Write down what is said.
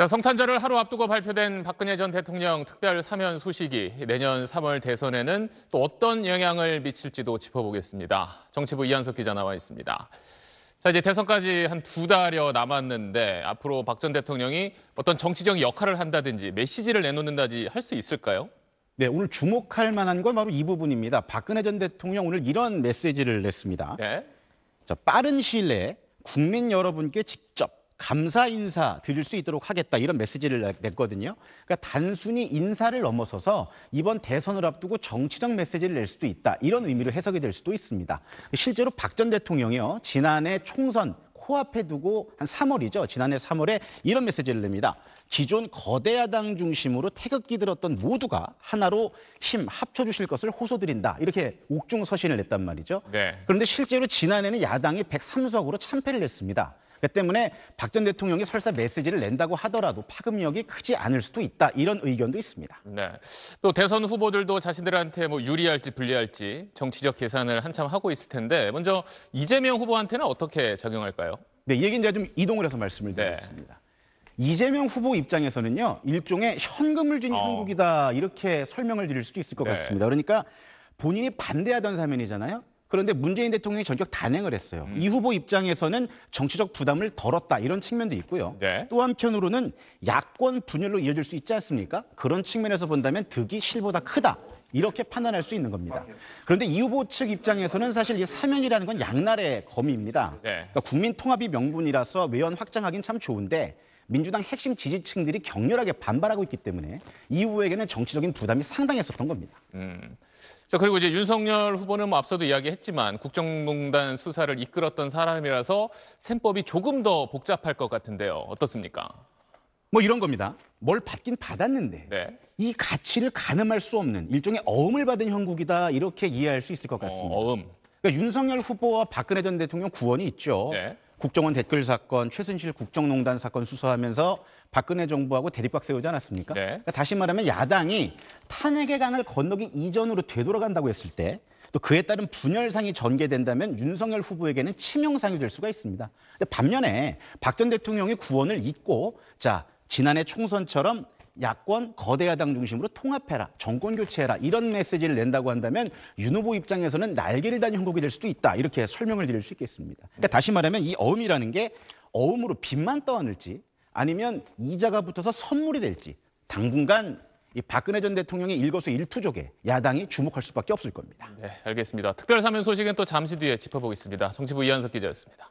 자, 성탄절을 하루 앞두고 발표된 박근혜 전 대통령 특별 사면 소식이 내년 3월 대선에는 또 어떤 영향을 미칠지도 짚어보겠습니다. 정치부 이한석 기자 나와 있습니다. 자, 이제 대선까지 한 두 달여 남았는데 앞으로 박 전 대통령이 어떤 정치적 역할을 한다든지 메시지를 내놓는다지할 수 있을까요? 네, 오늘 주목할 만한 건 바로 이 부분입니다. 박근혜 전 대통령 오늘 이런 메시지를 냈습니다. 네. 자, 빠른 시일 내에 국민 여러분께 직접 감사 인사 드릴 수 있도록 하겠다 이런 메시지를 냈거든요. 그러니까 단순히 인사를 넘어서서 이번 대선을 앞두고 정치적 메시지를 낼 수도 있다 이런 의미로 해석이 될 수도 있습니다. 실제로 박 전 대통령이요 지난해 총선 코앞에 두고 한 3월이죠. 지난해 3월에 이런 메시지를 냅니다. 기존 거대 야당 중심으로 태극기 들었던 모두가 하나로 힘 합쳐 주실 것을 호소드린다. 이렇게 옥중 서신을 냈단 말이죠. 네. 그런데 실제로 지난해는 야당이 103석으로 참패를 냈습니다 그 때문에 박 전 대통령이 설사 메시지를 낸다고 하더라도 파급력이 크지 않을 수도 있다 이런 의견도 있습니다. 네. 또 대선 후보들도 자신들한테 뭐 유리할지 불리할지 정치적 계산을 한참 하고 있을 텐데 먼저 이재명 후보한테는 어떻게 작용할까요? 네, 이 얘기는 제가 좀 이동을 해서 말씀을 네. 드리겠습니다. 네. 이재명 후보 입장에서는요, 일종의 현금을 준 어. 한국이다 이렇게 설명을 드릴 수도 있을 것 네. 같습니다. 그러니까 본인이 반대하던 사면이잖아요. 그런데 문재인 대통령이 전격 단행을 했어요. 음. 이 후보 입장에서는 정치적 부담을 덜었다 이런 측면도 있고요. 네. 또 한편으로는 야권 분열로 이어질 수 있지 않습니까? 그런 측면에서 본다면 득이 실보다 크다. 이렇게 판단할 수 있는 겁니다. 그런데 이 후보 측 입장에서는 사실 이 사면이라는 건 양날의 검입니다. 네. 그러니까 국민 통합이 명분이라서 외연 확장하긴 참 좋은데 민주당 핵심 지지층들이 격렬하게 반발하고 있기 때문에 이 후보에게는 정치적인 부담이 상당했었던 겁니다. 음. 자, 그리고 이제 윤석열 후보는 뭐 앞서도 이야기했지만 국정농단 수사를 이끌었던 사람이라서 셈법이 조금 더 복잡할 것 같은데요. 어떻습니까? 뭐 이런 겁니다. 뭘 받긴 받았는데 네. 이 가치를 가늠할 수 없는 일종의 어음을 받은 형국이다 이렇게 이해할 수 있을 것 어, 같습니다. 어, 음 그러니까 윤석열 후보와 박근혜 전 대통령 구원이 있죠. 네. 국정원 댓글 사건, 최순실 국정농단 사건 수사하면서 박근혜 정부하고 대립박 세우지 않았습니까? 네. 그러니까 다시 말하면 야당이 탄핵의 강을 건너기 이전으로 되돌아간다고 했을 때 또 그에 따른 분열상이 전개된다면 윤석열 후보에게는 치명상이 될 수가 있습니다. 반면에 박 전 대통령이 구원을 잊고 자 지난해 총선처럼 야권 거대 야당 중심으로 통합해라, 정권 교체해라 이런 메시지를 낸다고 한다면 윤 후보 입장에서는 날개를 다닌 형국이 될 수도 있다 이렇게 설명을 드릴 수 있겠습니다. 그러니까 다시 말하면 이 어음이라는 게 어음으로 빚만 떠안을지 아니면 이자가 붙어서 선물이 될지 당분간 이 박근혜 전 대통령의 일거수 일투족에 야당이 주목할 수밖에 없을 겁니다. 네, 알겠습니다. 특별 사면 소식은 또 잠시 뒤에 짚어보겠습니다. 정치부 이현석 기자였습니다.